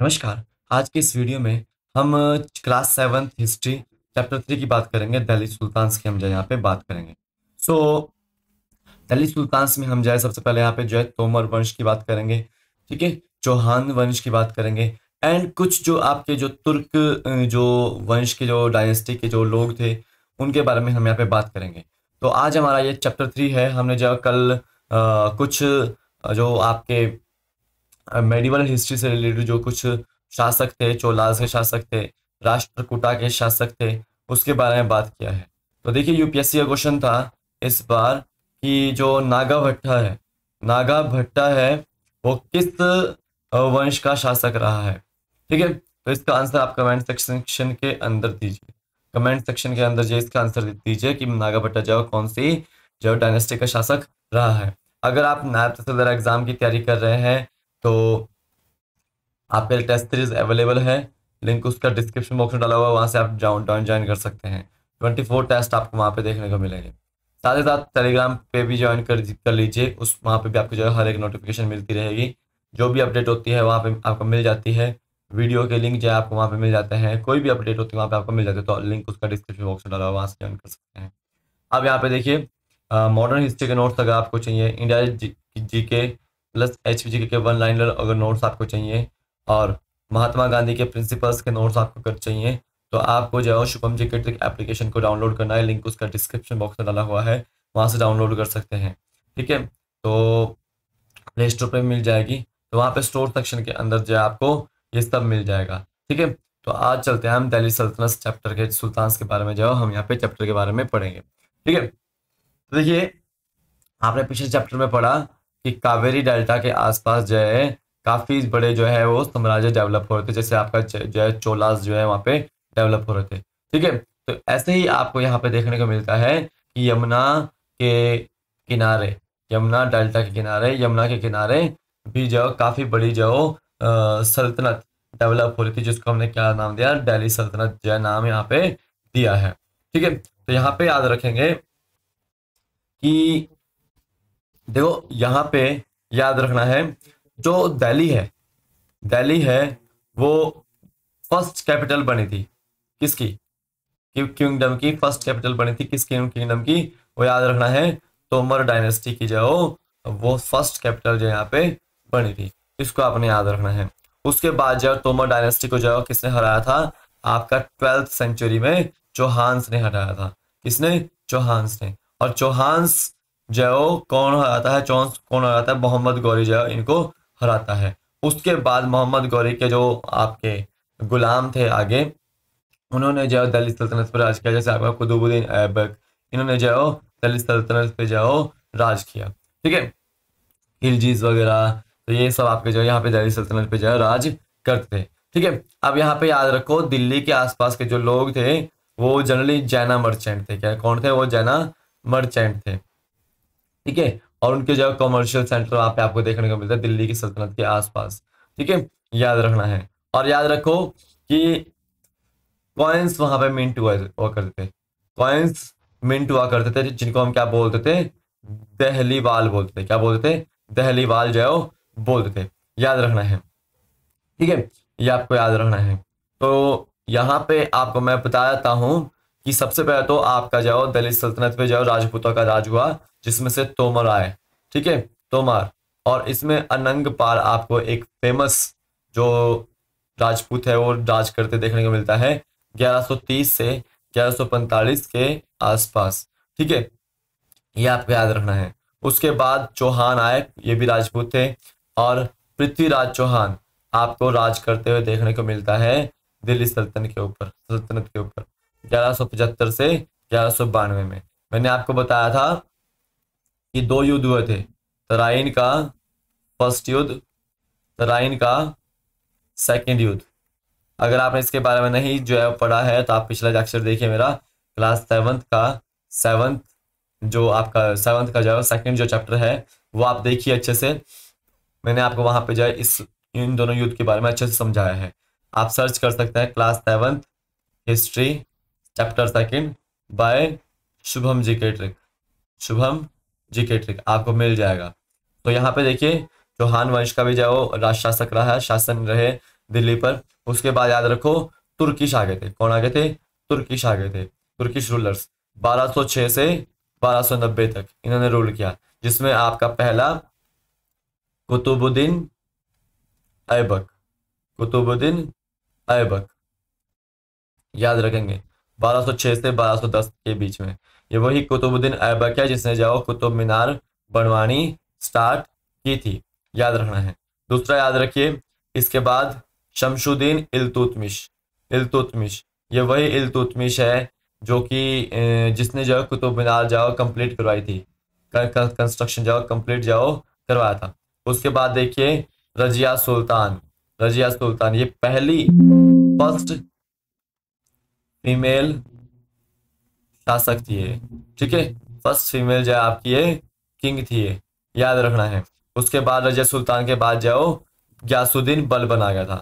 नमस्कार आज के इस वीडियो में हम class seven history chapter three की बात करेंगे दिल्ली सुल्तान की हम जो यहाँ पे बात करेंगे सो so, दिल्ली सुल्तान में हम जाए सबसे पहले यहाँ पे जो है तोमर वंश की बात करेंगे ठीक है चौहान वंश की बात करेंगे एंड कुछ जो आपके जो तुर्क जो वंश के जो डायनेस्टी के जो लोग थे उनके बारे में हम यहाँ पे बात करेंगे तो आज हमारा ये चैप्टर थ्री है हमने जो कल आ, कुछ जो आपके मेडिवल हिस्ट्री से रिलेटेड जो कुछ शासक थे चोलास के शासक थे राष्ट्रकूटा के शासक थे उसके बारे में बात किया है तो देखिए यूपीएससी का क्वेश्चन था इस बार कि जो नागा भट्टा है नागा भट्टा है वो किस वंश का शासक रहा है ठीक है तो इसका आंसर आप कमेंट सेक्शन के अंदर दीजिए कमेंट सेक्शन के अंदर जो इसका आंसर दीजिए कि नागा भट्टा जो कौन सी जो डायनेस्टी का शासक रहा है अगर आप नायब तहसीलदार एग्जाम की तैयारी कर रहे हैं तो आपके टेस्ट सीरीज अवेलेबल है लिंक उसका डिस्क्रिप्शन बॉक्स में डाला हुआ है वहाँ से आप डाउन ज्वाइन कर सकते हैं ट्वेंटी फोर टेस्ट आपको वहाँ पे देखने को मिलेंगे साथ ही साथ टेलीग्राम पे भी ज्वाइन कर कर लीजिए उस वहाँ पे भी आपको जो है हर एक नोटिफिकेशन मिलती रहेगी जो भी अपडेट होती है वहाँ पे आपको मिल जाती है वीडियो के लिंक जो है आपको वहाँ पे मिल जाते हैं कोई भी अपडेट होती है वहाँ पे आपको मिल जाते हैं तो लिंक उसका डिस्क्रिप्शन बॉक्स में डाला हुआ वहाँ से ज्वाइन कर सकते हैं अब यहाँ पे देखिए मॉडर्न हिस्ट्री के नोट्स अगर आपको चाहिए India G, G K plus H K one line अगर नोट्स आपको चाहिए और महात्मा गांधी के प्रिंसिपल्स के नोट्स आपको कर चाहिए तो आपको जो है शुभम जी के ट्रिक एप्लीकेशन को डाउनलोड करना है लिंक उसका डिस्क्रिप्शन बॉक्स में डाला हुआ है वहाँ से डाउनलोड कर सकते हैं ठीक है तो प्ले स्टोर पर मिल जाएगी तो वहाँ पर स्टोर सेक्शन के अंदर जो है आपको ये सब मिल जाएगा ठीक है तो आज चलते हैं हम दिल्ली सल्तनत चैप्टर के सुल्तान के बारे में जो हम यहाँ पे चैप्टर के बारे में पढ़ेंगे ठीक है तो देखिए आपने पिछले चैप्टर में पढ़ा कि कावेरी डेल्टा के आसपास जो है काफ़ी बड़े जो है वो साम्राज्य डेवलप हो रहे थे जैसे आपका जो है चोलास जो है वहाँ पे डेवलप हो रहे थे ठीक है तो ऐसे ही आपको यहाँ पे देखने को मिलता है कि यमुना के किनारे यमुना डेल्टा के किनारे यमुना के किनारे भी जो काफ़ी बड़ी जो सल्तनत डेवलप हो रही थी जिसको हमने क्या नाम दिया डेली सल्तनत जो नाम यहाँ पे दिया है ठीक है तो यहाँ पे याद रखेंगे कि देखो यहाँ पे याद रखना है जो दिल्ली है दिल्ली है वो फर्स्ट कैपिटल बनी थी किसकी किंगडम की फर्स्ट कैपिटल बनी थी किस किंगडम की वो याद रखना है तोमर डायनेस्टी की जो वो फर्स्ट कैपिटल जो यहाँ पे बनी थी इसको आपने याद रखना है उसके बाद जो तोमर डायनेस्टी को जो किसने हराया था आपका ट्वेल्थ सेंचुरी में चौहान्स ने हराया था किसने चौहान्स ने और चौहान्स जयो कौन हराता है चौंस कौन हराता है मोहम्मद गौरी जयो इनको हराता है उसके बाद मोहम्मद गौरी के जो आपके गुलाम थे आगे उन्होंने जो दलित सल्तनत पर राज किया जैसे आपका कुतुबुद्दीन ऐबक इन्होंने जो दलित सल्तनत पर जाओ राज किया ठीक है इलजीज वगैरह तो ये सब आपके जो यहाँ पे दिल्ली सल्तनत पे जो राज करते थे ठीक है अब यहाँ पे याद रखो दिल्ली के आसपास के जो लोग थे वो जनरली जैना मर्चेंट थे क्या कौन थे वो जैना मर्चेंट थे ठीक है और उनके जो कॉमर्शियल सेंटर वहां पे आपको देखने को मिलता है दिल्ली की सल्तनत के आसपास ठीक है याद रखना है और याद रखो कि कॉइन्स वहां पे मिंट हुआ हुआ करते थे कॉइन्स मिंट हुआ करते थे जिनको हम क्या बोलते थे दहली वाल बोलते थे क्या बोलते थे दहली वाल जो बोलते थे याद रखना है ठीक है ये आपको याद रखना है तो यहाँ पे आपको मैं बता देता हूँ कि सबसे पहले तो आपका जाओ दलित सल्तनत पे जाओ राजपूतों का राज हुआ जिसमें से तोमर आए ठीक है तोमर और इसमें अनंग पाल आपको एक फेमस जो राजपूत है वो राज करते देखने को मिलता है 1130 से 1145 के आसपास ठीक है ये आपको याद रखना है उसके बाद चौहान आए ये भी राजपूत थे और पृथ्वीराज चौहान आपको राज करते हुए देखने को मिलता है दिल्ली सल्तनत के ऊपर सल्तनत के ऊपर ग्यारह से ग्यारह में मैंने आपको बताया था कि दो युद्ध हुए थे तराइन का फर्स्ट युद्ध तराइन का सेकेंड युद्ध अगर आपने इसके बारे में नहीं जो है पढ़ा है तो आप पिछला लेक्चर देखिए मेरा क्लास सेवंथ का सेवंथ जो आपका सेवंथ का जो है सेकेंड जो चैप्टर है वो आप देखिए अच्छे से मैंने आपको वहां पे जो है इस इन दोनों युद्ध के बारे में अच्छे से समझाया है आप सर्च कर सकते हैं class seventh history chapter second by Shubham ji के ट्रिक शुभम जी के ट्रिक आपको मिल जाएगा तो यहाँ पे देखिए चौहान वंश का भी जो राज शासक रहा शासन रहे दिल्ली पर उसके बाद याद रखो तुर्किश आ गए थे कौन आ गए थे तुर्किश आ गए थे तुर्किश रूलर्स 1206 से 1290 तक इन्होंने रूल किया जिसमें आपका पहला कुतुबुद्दीन ऐबक कुतुबुद्दीन ऐबक याद रखेंगे 1206 से 1210 के बीच में ये वही कुतुबुद्दीन ऐबक है जिसने जाओ कुतुब मीनार बनवानी स्टार्ट की थी याद रखना है दूसरा याद रखिए इसके बाद शमशुद्दीन इलतुतमिश इलतुतमिश ये वही इलतुतमिश है जो कि जिसने जो कुतुब मीनार जाओ कंप्लीट करवाई थी कंस्ट्रक्शन जाओ कंप्लीट जाओ करवाया था उसके बाद देखिए रजिया सुल्तान रजिया सुल्तान ये पहली फर्स्ट फीमेल शासक थी ठीक है फर्स्ट फीमेल जो आपकी ये किंग थी ये याद रखना है उसके बाद रजय सुल्तान के बाद जो ग्यासुद्दीन बलबन आ गया था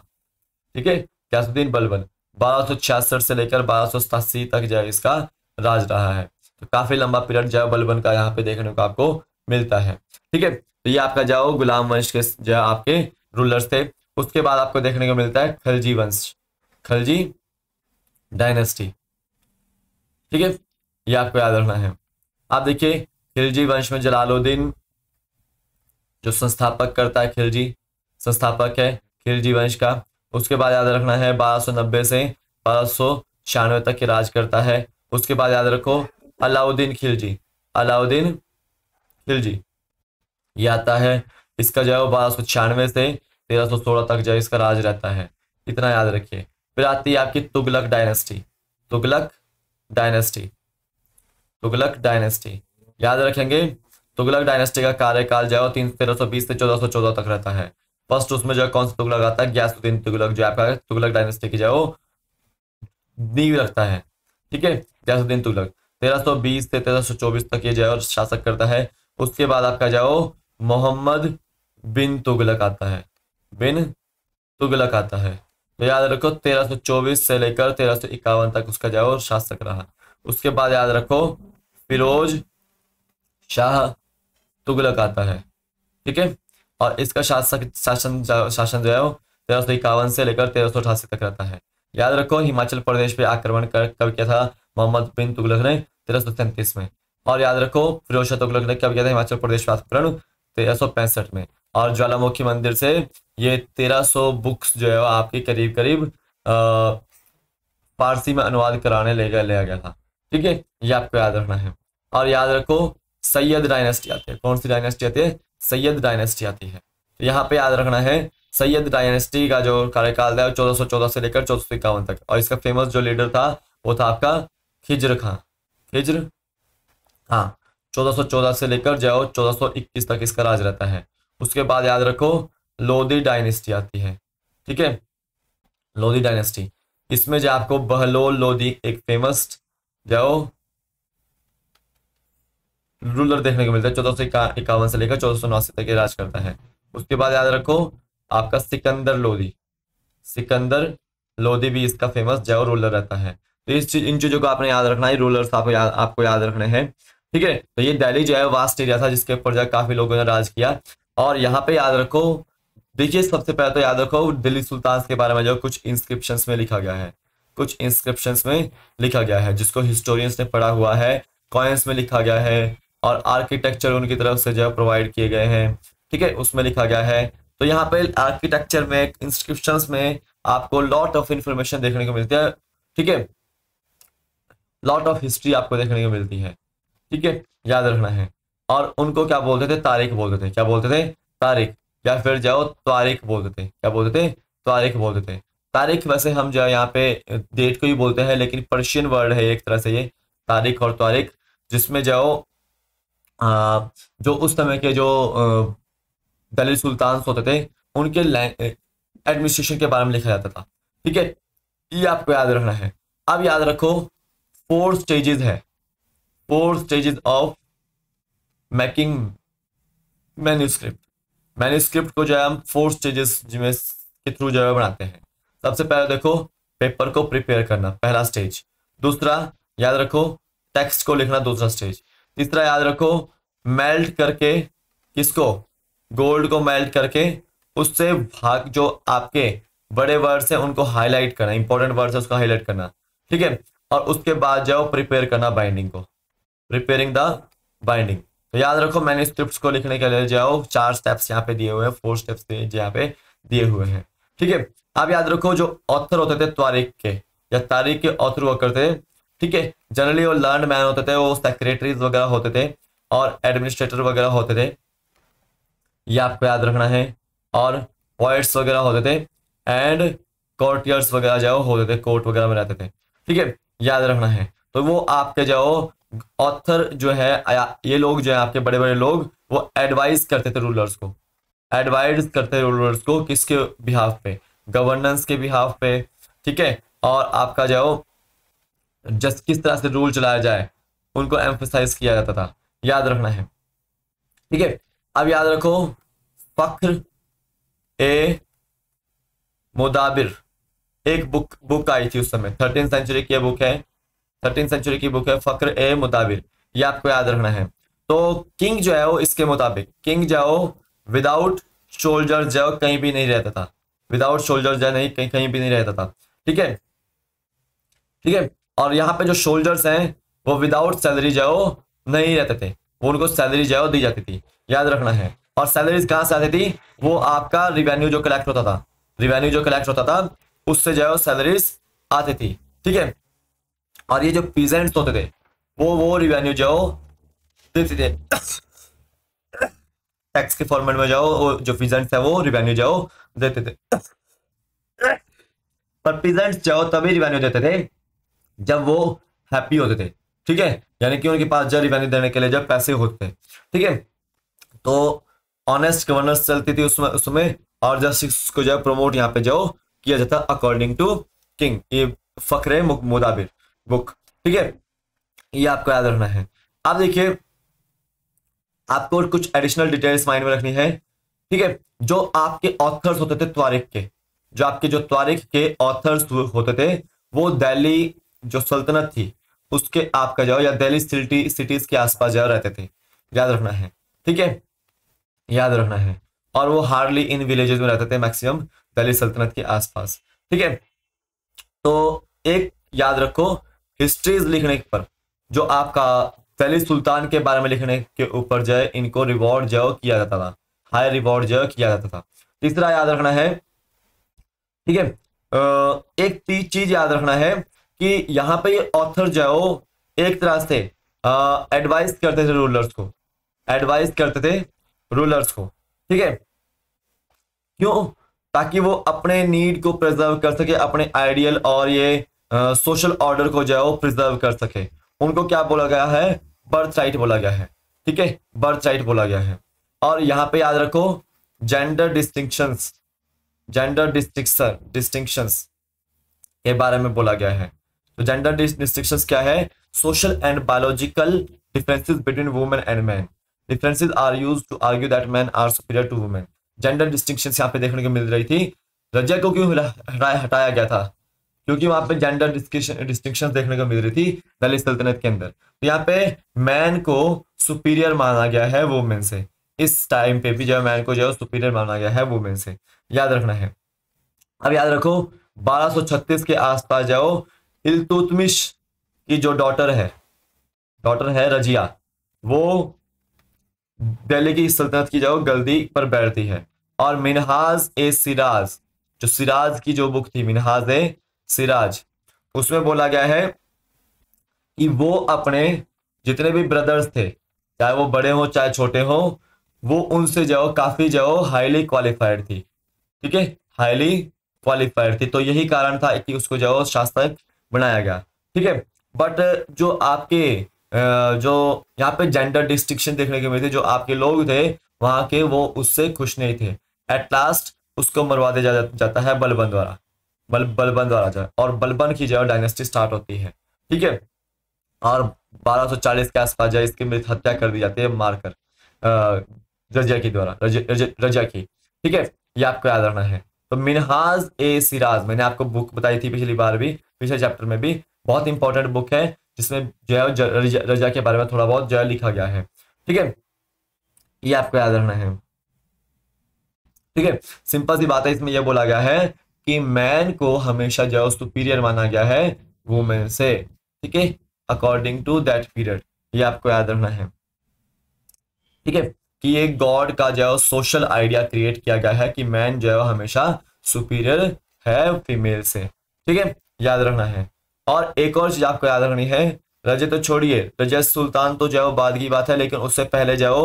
ठीक है ग्यासुद्दीन बलबन बारह से लेकर बारह तक जो इसका राज रहा है तो काफी लंबा पीरियड जो बलबन का यहाँ पे देखने को आपको मिलता है ठीक है तो ये आपका जाओ गुलाम वंश के जो आपके रूलर्स थे उसके बाद आपको देखने को मिलता है खलजी वंश खलजी डायनेस्टी ठीक है ये आपको याद रखना है आप देखिए खिलजी वंश में जलालुद्दीन जो संस्थापक करता है खिलजी संस्थापक है खिलजी वंश का उसके बाद याद रखना है नब्बे से बारह तक के राज करता है उसके बाद याद रखो अलाउद्दीन खिलजी अलाउद्दीन खिलजी ये आता है इसका जो है वो बारह से तेरह तक जो है इसका राज रहता है इतना याद रखिए फिर आती है आपकी Tughlaq dynasty Tughlaq dynasty Tughlaq dynasty याद रखेंगे तुगलक डायनेस्टी का कार्यकाल जो है तीन तेरह सौ बीस से चौदह सौ चौदह तक रहता है फर्स्ट उसमें जो है कौन सा तुगलक आता है ग्यासुद्दीन तुगलक जो आपका तुगलक डायनेस्टी की जो नींव रखता है ठीक है ग्यासुद्दीन तुगलक तेरह सौ बीस से तेरह सौ चौबीस तक ये जो है शासक करता है उसके बाद आपका जो वो मोहम्मद बिन तुगलक आता है बिन तुगलक आता है तो याद रखो 1324 से लेकर तेरह तक उसका जो शासक रहा उसके बाद याद रखो फिरोज शाह तुगलक आता है ठीक है और इसका शासक शासन शासन जो है वो तेरह से लेकर तेरह तक रहता है याद रखो हिमाचल प्रदेश पे आक्रमण कर कब किया था मोहम्मद बिन तुगलक ने तेरह में और याद रखो फिरोज शाह तुगलक ने कब किया था हिमाचल प्रदेश पे आक्रमण तेरह में और ज्वालामुखी मंदिर से ये तेरह सौ बुक्स जो है आपके करीब करीब फारसी में अनुवाद कराने ले गया लिया गया था ठीक है ये आपको याद रखना है और याद रखो सैयद डायनेस्टी आती है कौन सी डायनेस्टी आती है सैयद डायनेस्टी आती है तो यहाँ पे याद रखना है सैयद डायनेस्टी का जो कार्यकाल था चौदह सौ चौदह से लेकर चौदह सौ इक्यावन तक और इसका फेमस जो लीडर था वो था आपका खिजर खां खिजर हाँ चौदह सौ चौदह से लेकर जो चौदह सौ इक्कीस तक इसका राज रहता है उसके बाद याद रखो लोधी डायनेस्टी आती है ठीक है लोधी डायनेस्टी इसमें जो आपको बहलोल लोधी एक फेमस जाओ रूलर देखने को मिलता है चौदह सौ इक्यावन से लेकर चौदह सौ नवासी तक राज करता है उसके बाद याद रखो आपका सिकंदर लोधी सिकंदर लोधी भी इसका फेमस जैव रूलर रहता है तो इस चीज इन चीजों को आपने याद रखना है रूलर्स आपको याद आपको याद रखने हैं ठीक है तो ये दिल्ली जो है वास्ट एरिया था जिसके ऊपर जो काफी लोगों ने राज किया और यहाँ पे याद रखो देखिए सबसे पहले तो याद रखो दिल्ली सुल्तान के बारे में जो कुछ इंस्क्रिप्शन में लिखा गया है कुछ इंस्क्रिप्शन में लिखा गया है जिसको हिस्टोरियंस ने पढ़ा हुआ है कॉइन्स में लिखा गया है और आर्किटेक्चर उनकी तरफ से जो प्रोवाइड किए गए हैं ठीक है उसमें लिखा गया है तो यहाँ पे आर्किटेक्चर में इंस्क्रिप्शन में आपको लॉट ऑफ इंफॉर्मेशन देखने को मिलती है ठीक है लॉट ऑफ हिस्ट्री आपको देखने को मिलती है ठीक है याद रखना है और उनको क्या बोलते थे तारीख बोलते थे क्या बोलते थे तारीख या फिर जाओ तारीख बोलते थे क्या बोलते थे तारीख बोलते थे तारीख वैसे हम जो है यहाँ पे डेट को ही बोलते हैं लेकिन पर्शियन वर्ड है एक तरह से ये तारीख और तारीख जिसमें जाओ जो उस समय के जो दलित सुल्तान होते थे उनके एडमिनिस्ट्रेशन के बारे में लिखा जाता था ठीक है ये आपको याद रखना है अब याद रखो फोर स्टेजेस है four stages of making manuscript manuscript को जो है हम फोर स्टेजेस जिसमें के थ्रू जो है बनाते हैं सबसे पहले देखो पेपर को प्रिपेयर करना पहला स्टेज दूसरा याद रखो टेक्स्ट को लिखना दूसरा स्टेज तीसरा याद रखो मेल्ट करके किसको गोल्ड को मेल्ट करके उससे भाग जो आपके बड़े वर्ड्स हैं उनको हाईलाइट करना इंपॉर्टेंट वर्ड्स है उसको हाईलाइट करना ठीक है और उसके बाद जाओ प्रिपेयर करना बाइंडिंग को प्रिपेयरिंग द बाइंडिंग तो याद रखो मैंने स्क्रिप्ट को लिखने के लिए जो चार स्टेप्स यहाँ पे दिए हुए हैं फोर स्टेप्स यहाँ पे दिए हुए हैं ठीक है आप याद रखो जो ऑथर होते थे तारीख के या तारीख के ऑथर हुआ करते थे ठीक है जनरली वो लर्न मैन होते थे वो सेक्रेटरीज वगैरह होते थे और एडमिनिस्ट्रेटर वगैरह होते थे ये आपको याद रखना है और पॉइट्स वगैरह होते थे एंड कोर्टियर्स वगैरह जो होते थे कोर्ट वगैरह में रहते थे ठीक है याद रखना है तो वो आपके जो ऑथर जो है ये लोग जो है आपके बड़े बड़े लोग वो एडवाइस करते थे रूलर्स को एडवाइस करते थे रूलर्स को किसके बिहाफ पे गवर्नेंस के बिहाफ पे ठीक है और आपका जो जस्ट किस तरह से रूल चलाया जाए उनको एम्फोसाइज किया जाता था याद रखना है ठीक है अब याद रखो फख्र ए मुदाबिर एक बुक बुक आई थी उस समय थर्टीन सेंचुरी की बुक है थर्टीन सेंचुरी की बुक है फ़क्र ए मुताबिर ये आपको याद रखना है तो किंग जो है वो इसके मुताबिक किंग जो है वो विदाउट शोल्जर जो कहीं भी नहीं रहता था विदाउट शोल्जर जो नहीं कहीं कहीं भी नहीं रहता था ठीक है ठीक है और यहाँ पे जो शोल्जर्स हैं वो विदाउट सैलरी जो नहीं रहते थे वो उनको सैलरी जो दी जाती थी याद रखना है और सैलरीज कहाँ से आती थी वो आपका रिवेन्यू जो कलेक्ट होता था रिवेन्यू जो कलेक्ट होता था उससे जो है सैलरीज आती थी ठीक है और ये जो पीजेंट्स होते थे वो वो रिवेन्यू जाओ देते थे टैक्स के फॉर्मेट में जाओ वो जो पीजेंट्स है वो रिवेन्यू जाओ देते थे पर पीजेंट्स जाओ तभी रिवेन्यू देते थे जब वो हैप्पी होते थे ठीक है यानी कि उनके पास जो रिवेन्यू देने के लिए जब पैसे होते थे ठीक है तो ऑनेस्ट गवर्नर्स चलती थी उसमें उसमें और जस्टिस को जो प्रमोट यहाँ पे जो किया जाता अकॉर्डिंग टू किंग ये फकरे मुदाबिर बुक ठीक है ये आपको याद रखना है आप देखिए आपको कुछ एडिशनल डिटेल्स माइंड में रखनी है ठीक है जो आपके ऑथर्स होते थे त्वारिक के जो आपके जो त्वारिक के ऑथर्स होते थे वो दिल्ली जो सल्तनत थी उसके आपका जो या दिल्ली सिटी सिटीज के आसपास जो रहते थे याद रखना है ठीक है याद रखना है और वो हार्डली इन विलेजेस में रहते थे मैक्सिमम दिल्ली सल्तनत के आसपास ठीक है तो एक याद रखो हिस्ट्रीज लिखने पर जो आपका फैली सुल्तान के बारे में लिखने के ऊपर जो है इनको रिवॉर्ड जो किया जाता था हाई रिवॉर्ड जो किया जाता था तीसरा याद रखना है ठीक है एक चीज याद रखना है कि यहाँ पे ऑथर जो है एक तरह से एडवाइस करते थे रूलर्स को एडवाइस करते थे रूलर्स को ठीक है क्यों ताकि वो अपने नीड को प्रिजर्व कर सके अपने आइडियल और ये सोशल ऑर्डर को जो है वो प्रिजर्व कर सके उनको क्या बोला गया है बर्थ राइट बोला गया है ठीक है बर्थ राइट बोला गया है और यहाँ पे याद रखो gender distinction gender distinction distinction के बारे में बोला गया है तो जेंडर डिस्टिंक्शन क्या है social and biological differences between women and man differences are used to argue that man are superior to women gender distinction यहाँ पे देखने को मिल रही थी रजा को क्यों हटाया गया था क्योंकि वहां पे जेंडर डिस्टिंक्शन देखने को मिल रही थी दलित सल्तनत के अंदर तो यहाँ पे मैन को सुपीरियर माना गया है वुमेन से इस टाइम पे भी जो मैन को जो है सुपीरियर माना गया है वुमेन से याद रखना है अब याद रखो 1236 के आसपास जाओ इलतुतमिश की जो डॉटर है डॉटर है रजिया वो दिल्ली की सल्तनत की जो गलती पर बैठती है और मिनहाज ए सिराज जो सिराज की जो बुक थी मिनहाज ए सिराज उसमें बोला गया है कि वो अपने जितने भी ब्रदर्स थे चाहे वो बड़े हो चाहे छोटे हो वो उनसे जो काफ़ी जो हाईली क्वालिफाइड थी ठीक है हाईली क्वालिफाइड थी तो यही कारण था कि उसको जो शासक बनाया गया ठीक है बट जो आपके जो यहाँ पे जेंडर डिस्टिंक्शन देखने के मिले थे जो आपके लोग थे वहां के वो उससे खुश नहीं थे एट लास्ट उसको मरवा दिया जा, जाता है बलबन द्वारा बल बलबन का राजा और बलबन की जो है डायनेस्टी स्टार्ट होती है ठीक है और 1240 के आसपास जो इसकी मृत हत्या कर दी जाती है मारकर रजिया के द्वारा रजिया की ठीक है ये आपको याद रखना है तो मिनहाज ए सिराज मैंने आपको बुक बताई थी पिछली बार भी पिछले चैप्टर में भी बहुत इंपॉर्टेंट बुक है जिसमें जो है रजा के बारे में थोड़ा बहुत जो है लिखा गया है ठीक है ये आपको याद रखना है ठीक है सिंपल सी बात है इसमें यह बोला गया है कि मैन को हमेशा जो सुपीरियर माना गया है वुमेन से ठीक है अकॉर्डिंग टू दैट पीरियड ये आपको याद रखना है ठीक है कि ये गॉड का जो है सोशल आइडिया क्रिएट किया गया है कि मैन जो है हमेशा सुपीरियर है फीमेल से ठीक है याद रखना है और एक और चीज आपको याद रखनी है रजत तो छोड़िए रजत सुल्तान तो जो बाद की बात है लेकिन उससे पहले जाओ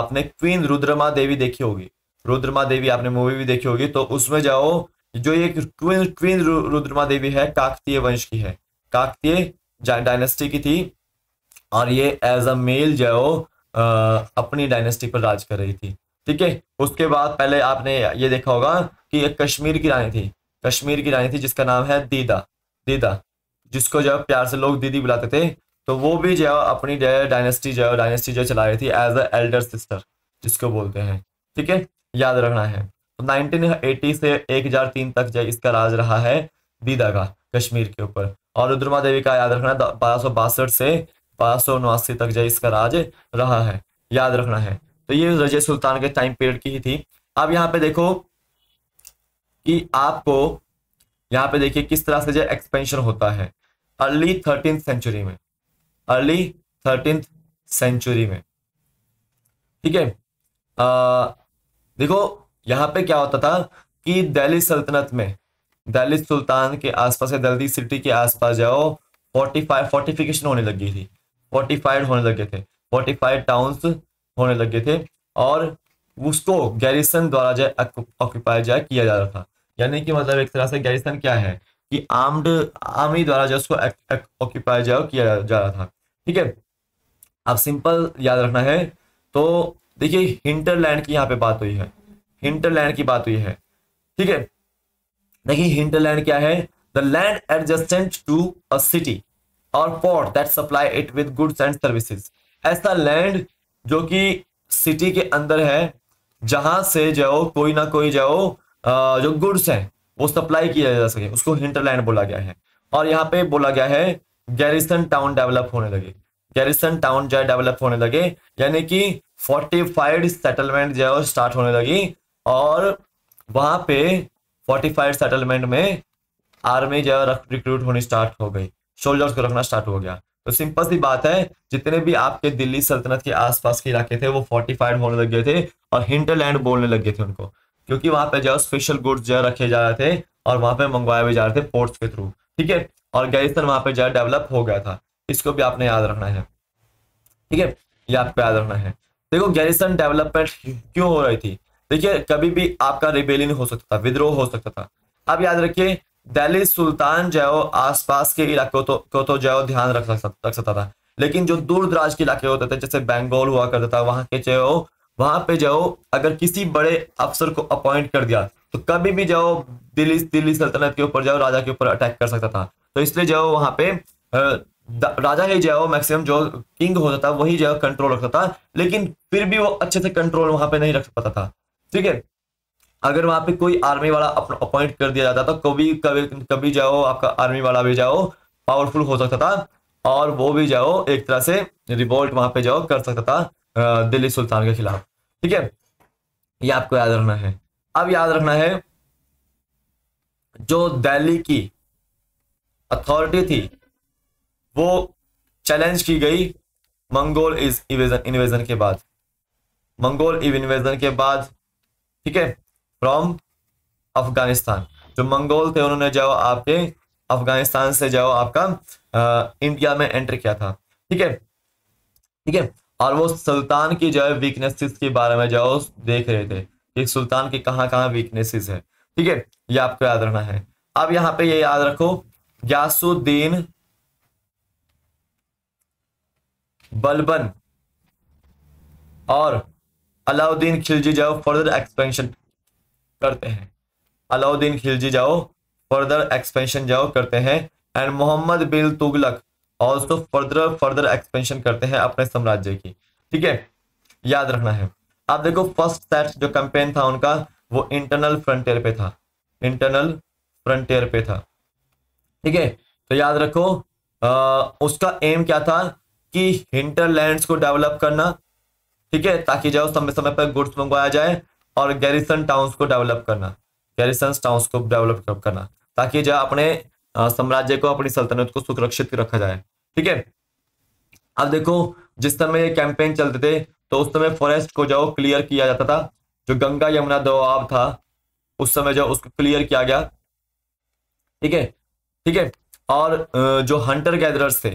आपने क्वीन रुद्रमा देवी देखी होगी रुद्रमा देवी आपने मूवी भी देखी होगी तो उसमें जाओ जो ये क्वीन क्वीन रुद्रमा देवी है काकतीय वंश की है काकतीय डायनेस्टी की थी और ये एज अ मेल जो अपनी डायनेस्टी पर राज कर रही थी ठीक है उसके बाद पहले आपने ये देखा होगा कि एक कश्मीर की रानी थी कश्मीर की रानी थी जिसका नाम है दीदा दीदा जिसको जो प्यार से लोग दीदी बुलाते थे तो वो भी जो अपनी डायनेस्टी जो डायनेस्टी जो चला रही थी एज अ एल्डर सिस्टर जिसको बोलते हैं ठीक है याद रखना है 1980 से 1003 तक जो इसका राज रहा है दीदा का कश्मीर के ऊपर और रुद्रमा देवी का याद रखना बारह से बारह तक जो इसका राज रहा है याद रखना है तो ये रजे सुल्तान के टाइम पीरियड की ही थी अब यहाँ पे देखो कि आपको यहाँ पे देखिए किस तरह से जो एक्सपेंशन होता है अर्ली थर्टीन सेंचुरी में अर्ली थर्टीन सेंचुरी में ठीक है देखो यहाँ पे क्या होता था कि दिल्ली सल्तनत में दिल्ली सुल्तान के आसपास या दिल्ली सिटी के आसपास जाओ फोर्टिफाइड फोर्टिफिकेशन होने लगी थी फोर्टिफाइड होने लगे थे फोर्टिफाइड टाउन्स होने लगे थे और उसको गैरिसन द्वारा जो ऑक्यूपाई जाए किया जा रहा था यानी कि मतलब एक तरह से गैरिसन क्या है कि आर्म्ड आर्मी द्वारा जो उसको ऑक्यूपाई जाए किया जा रहा था ठीक है अब सिंपल याद रखना है तो देखिए हिंटरलैंड की यहाँ पे बात हुई है हिंटरलैंड की बात हुई है ठीक है देखिए हिंटरलैंड क्या है the land adjacent to a city और port that supply it with goods and services ऐसा लैंड जो कि सिटी के अंदर है जहां से जाओ कोई ना कोई जाओ जो गुड्स है वो सप्लाई किया जा सके उसको हिंटरलैंड बोला गया है और यहाँ पे बोला गया है गैरिसन टाउन डेवलप होने लगे गैरिसन टाउन जो डेवलप होने लगे यानी कि फोर्टिफाइड सेटलमेंट जो है स्टार्ट होने लगी और वहाँ पे फोर्टिफाइड सेटलमेंट में आर्मी जो रिक्रूट होनी स्टार्ट हो गई सोल्जर्स को रखना स्टार्ट हो गया तो सिंपल सी बात है जितने भी आपके दिल्ली सल्तनत के आसपास के इलाके थे वो फोर्टिफाइड होने लग गए थे और हिंटरलैंड बोलने लग गए थे उनको क्योंकि वहां पे जो स्पेशल गुड्स जो रखे जा रहे थे और वहां पे मंगवाए भी जा रहे थे पोर्ट्स के थ्रू ठीक है और गैरिस्तान वहां पे जो डेवलप हो गया था इसको भी आपने याद रखना है ठीक है ये आपको याद रखना है देखो गैरिस्तान डेवलपमेंट क्यों हो रही थी देखिए कभी भी आपका रिबेलियन हो सकता था विद्रोह हो सकता था अब याद रखिए दिल्ली सुल्तान जो आसपास के इलाकों तो, को तो जो ध्यान रख रख सकता था लेकिन जो दूर दराज के इलाके होते थे जैसे बंगाल हुआ करता था वहां के जो वहां पे जो अगर किसी बड़े अफसर को अपॉइंट कर दिया तो कभी भी जाओ दिल्ली दिल्ली सल्तनत के ऊपर जाओ राजा के ऊपर अटैक कर सकता था तो इसलिए जो वहां पे राजा ही जो मैक्सिमम जो किंग होता था वही जो कंट्रोल रखता था लेकिन फिर भी वो अच्छे से कंट्रोल वहां पे नहीं रख पाता था ठीक है अगर वहां पे कोई आर्मी वाला अपॉइंट कर दिया जाता तो कभी कभी कभी जाओ आपका आर्मी वाला भी जाओ पावरफुल हो सकता था और वो भी जाओ एक तरह से रिवोल्ट वहां पे जाओ कर सकता था दिल्ली सुल्तान के खिलाफ ठीक है ये आपको याद रखना है अब याद रखना है जो दिल्ली की अथॉरिटी थी वो चैलेंज की गई मंगोल इज इन्वेजन के बाद मंगोल इन्वेजन के बाद ठीक है फ्रॉम अफगानिस्तान जो मंगोल थे उन्होंने जो आपके अफगानिस्तान से जो आपका आ, इंडिया में एंटर किया था ठीक है ठीक है और वो सुल्तान की जो है वीकनेसेस के बारे में जो देख रहे थे कि सुल्तान की कहाँ कहाँ वीकनेसेस है ठीक है ये आपको याद रखना है अब यहाँ पे ये याद रखो ग्यासुद्दीन बलबन और अलाउद्दीन खिलजी जाओ फर्दर एक्सपेंशन करते हैं अलाउद्दीन खिलजी जाओ फर्दर एक्सपेंशन जाओ करते हैं and Muhammad bin Tughlaq also further further expansion करते हैं अपने साम्राज्य की ठीक है याद रखना है आप देखो फर्स्ट सेट जो कैंपेन था उनका वो इंटरनल फ्रंटियर पे था इंटरनल फ्रंटियर पे था ठीक है तो याद रखो आ, उसका एम क्या था कि हिंटरलैंड्स को डेवलप करना ठीक है ताकि जो समय समय पर गुड्स मंगवाया जाए और गैरिसन टाउन्स को डेवलप करना गैरिसन टाउन्स को डेवलप करना ताकि जो अपने साम्राज्य को अपनी सल्तनत को सुरक्षित रखा जाए ठीक है अब देखो जिस समय ये कैंपेन चलते थे तो उस समय फॉरेस्ट को जो क्लियर किया जाता था जो गंगा यमुना दवाब था उस समय जो उसको क्लियर किया गया ठीक है ठीक है और जो हंटर गैदरर्स थे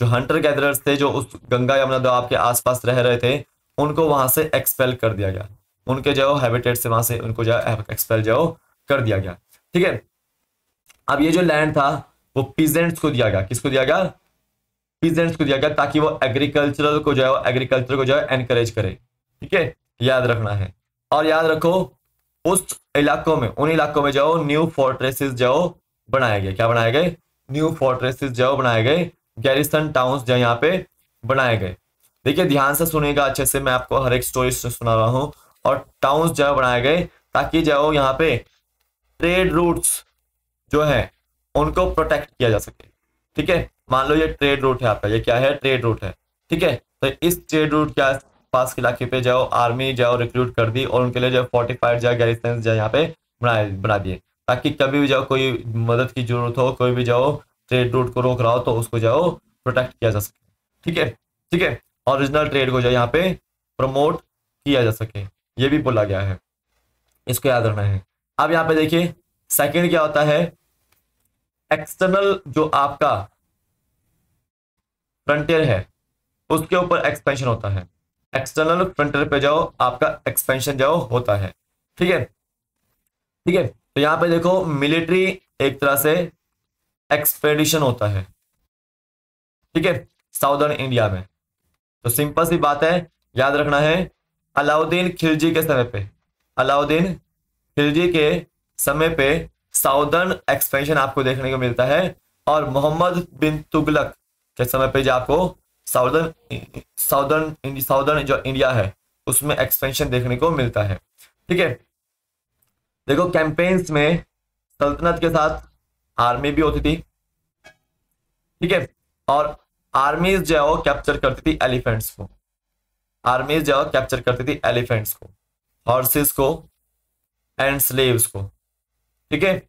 जो हंटर गैदरर्स थे जो उस गंगा यमुना दवाब के आसपास रह रहे थे उनको वहां से एक्सपेल कर दिया गया उनके जो हैबिटेट से वहां से उनको जो एक्सपेल जो कर दिया गया ठीक है अब ये जो लैंड था वो पीजेंट्स को दिया गया किसको दिया गया पीजेंट्स को दिया गया ताकि वो एग्रीकल्चरल को जो है एग्रीकल्चर को जो है एनकरेज करे ठीक है याद रखना है और याद रखो उस इलाकों में उन इलाकों में जाओ न्यू फोर्ट्रेसेस जाओ बनाए गए क्या बनाए गए न्यू फोर्ट्रेसेस जाओ बनाए गए गैरिसन टाउन्स जो यहाँ पे बनाए गए देखिए ध्यान से सुनेगा अच्छे से मैं आपको हर एक स्टोरी सुना रहा हूँ और टाउन जो बनाए गए ताकि जो यहाँ पे ट्रेड रूट्स जो है उनको प्रोटेक्ट किया जा सके ठीक है मान लो ये ट्रेड रूट है आपका ये क्या है ट्रेड रूट है ठीक है तो इस ट्रेड रूट के पास के इलाके पे जाओ आर्मी जाओ रिक्रूट कर दी और उनके लिए जो फोर्टिफाइड जाओ गैरिस्टेंस जाओ यहाँ पे बना बना दिए ताकि कभी भी जाओ कोई मदद की जरूरत हो कोई भी जाओ ट्रेड रूट को रोक रहा हो तो उसको जाओ प्रोटेक्ट किया जा सके ठीक है ठीक है ओरिजिनल ट्रेड को जो यहाँ पे प्रमोट किया जा सके ये भी बोला गया है इसको याद रखना है अब यहाँ पे देखिए सेकंड क्या होता है एक्सटर्नल जो आपका फ्रंटियर है उसके ऊपर एक्सपेंशन होता है एक्सटर्नल फ्रंटियर पे जाओ आपका एक्सपेंशन जाओ होता है ठीक है ठीक है तो यहाँ पे देखो मिलिट्री एक तरह से एक्सपेडिशन होता है ठीक है साउदर्न इंडिया में तो सिंपल सी बात है याद रखना है अलाउद्दीन खिलजी के समय पे अलाउद्दीन खिलजी के समय पे साउदर्न एक्सपेंशन आपको देखने को मिलता है और मोहम्मद बिन तुगलक के समय पे जो आपको साउदर्न साउदर्न साउदर्न जो इंडिया है उसमें एक्सपेंशन देखने को मिलता है ठीक है देखो कैंपेन्स में सल्तनत के साथ आर्मी भी होती थी ठीक है और आर्मीज जो है वो कैप्चर करती थी एलिफेंट्स को आर्मीज जो है वो कैप्चर करती थी एलिफेंट्स को हॉर्सेस को एंड स्लेव्स को ठीक है